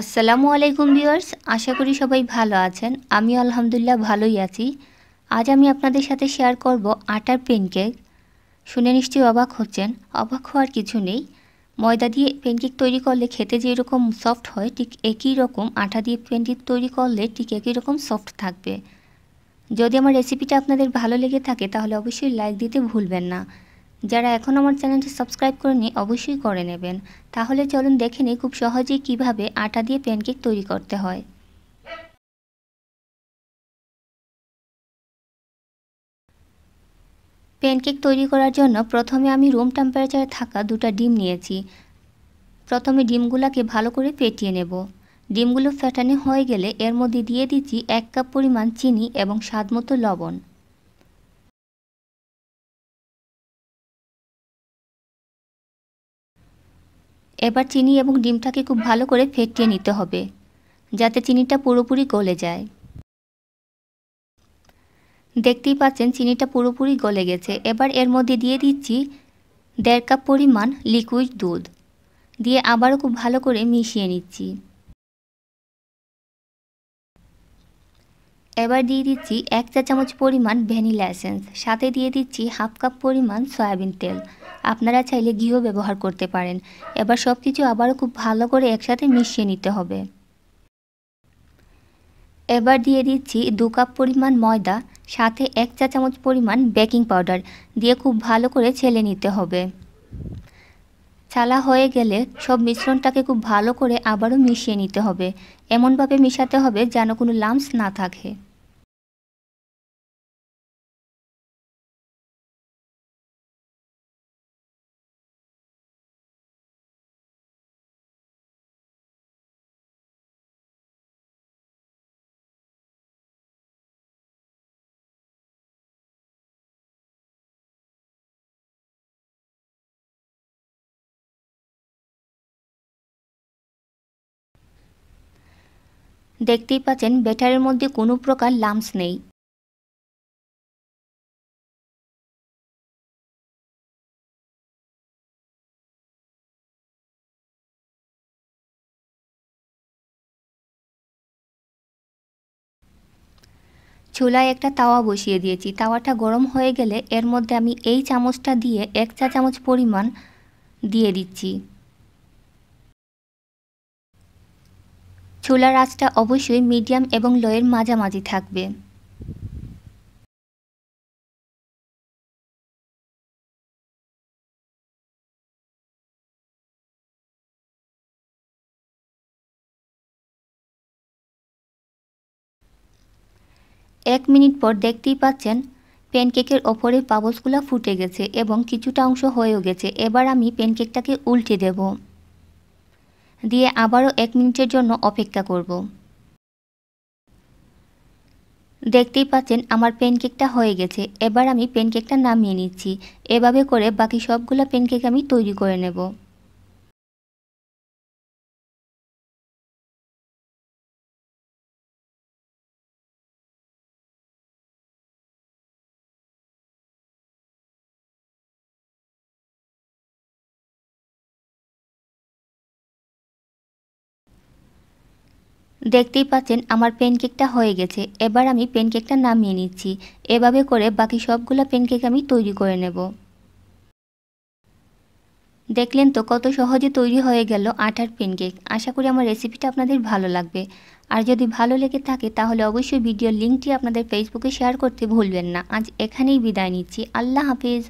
আসসালামু আলাইকুম ভিউয়ার্স আশা করি সবাই ভালো আছেন আমি আলহামদুলিল্লাহ ভালোই আছি আজ আমি আপনাদের সাথে শেয়ার করব আটার প্যানকেক শুনে নিশ্চয়ই অবাক হচ্ছেন অবাক হওয়ার কিছু নেই ময়দা দিয়ে প্যানকেক তৈরি করলে খেতে যেরকম সফট হয় ঠিক একই রকম আটা দিয়ে প্যানকেক তৈরি করলে ঠিক একই রকম সফট থাকবে যদি আমার রেসিপিটা আপনাদের ভালো লেগে থাকে তাহলে অবশ্যই লাইক দিতে ভুলবেন না যারা এখন আমার চ্যানেলটি সাবস্ক্রাইব করে করেনি অবশ্যই করে নেবেন তাহলে চলুন দেখে নিই খুব সহজেই কিভাবে আটা দিয়ে প্যানকেক তৈরি করতে হয় প্যানকেক তৈরি করার জন্য প্রথমে আমি রুম টেম্পারেচারে থাকা দুটা ডিম নিয়েছি প্রথমে ডিমগুলাকে ভালো করে পেটিয়ে নেব ডিমগুলো ফেটানো হয়ে গেলে এর মধ্যে দিয়ে দিচ্ছি এক কাপ পরিমাণ চিনি এবং স্বাদমতো লবণ এবার চিনি এবং ডিমটাকে খুব ভালো করে ফেটিয়ে নিতে হবে যাতে চিনিটা পুরোপুরি গলে যায় দেখতেই পাচ্ছেন চিনিটা পুরোপুরি গলে গেছে এবার এর মধ্যে দিয়ে দিচ্ছি দেড় কাপ পরিমাণ লিকুইড দুধ দিয়ে আবারও খুব ভালো করে মিশিয়ে নিচ্ছি এবার দিয়ে দিচ্ছি এক চা চামচ পরিমাণ ভ্যানিলা এসেন্স সাথে দিয়ে দিচ্ছি হাফ কাপ পরিমাণ সয়াবিন তেল আপনারা চাইলে ঘিও ব্যবহার করতে পারেন এবার সব কিছু আবারও খুব ভালো করে একসাথে মিশিয়ে নিতে হবে এবার দিয়ে দিচ্ছি দু কাপ পরিমাণ ময়দা সাথে এক চা চামচ পরিমাণ বেকিং পাউডার দিয়ে খুব ভালো করে ছেলে নিতে হবে ছালা হয়ে গেলে সব মিশ্রণটাকে খুব ভালো করে আবারও মিশিয়ে নিতে হবে এমনভাবে মিশাতে হবে যেন কোনো লাম্পস না থাকে দেখতেই পাচ্ছেন ব্যাটারের মধ্যে কোনো প্রকার লামস নেই চুলায় একটা তাওয়া বসিয়ে দিয়েছি তাওয়াটা গরম হয়ে গেলে এর মধ্যে আমি এই চামচটা দিয়ে এক চা চামচ পরিমাণ দিয়ে দিচ্ছি চুলার আঁচটা অবশ্যই মিডিয়াম এবং লোয়ের মাঝামাঝি থাকবে এক মিনিট পর দেখতেই পাচ্ছেন প্যানকেকের ওপরে পাবসগুলো ফুটে গেছে এবং কিছুটা অংশ হয়েও গেছে এবার আমি প্যানকেকটাকে উল্টে দেবো দিয়ে আবারও এক মিনিটের জন্য অপেক্ষা করব দেখতেই পাচ্ছেন আমার প্যানকেকটা হয়ে গেছে এবার আমি প্যানকেকটা নামিয়ে নিচ্ছি এভাবে করে বাকি সবগুলো প্যানকেক আমি তৈরি করে নেব দেখতেই পাচ্ছেন আমার প্যানকেকটা হয়ে গেছে এবার আমি প্যানকেকটা নামিয়ে নিচ্ছি এভাবে করে বাকি সবগুলো প্যানকেক আমি তৈরি করে নেব দেখলেন তো কত সহজে তৈরি হয়ে গেল আটার প্যানকেক আশা করি আমার রেসিপিটা আপনাদের ভালো লাগবে আর যদি ভালো লেগে থাকে তাহলে অবশ্যই ভিডিওর লিঙ্কটি আপনাদের ফেসবুকে শেয়ার করতে ভুলবেন না আজ এখানেই বিদায় নিচ্ছি আল্লাহ হাফিজ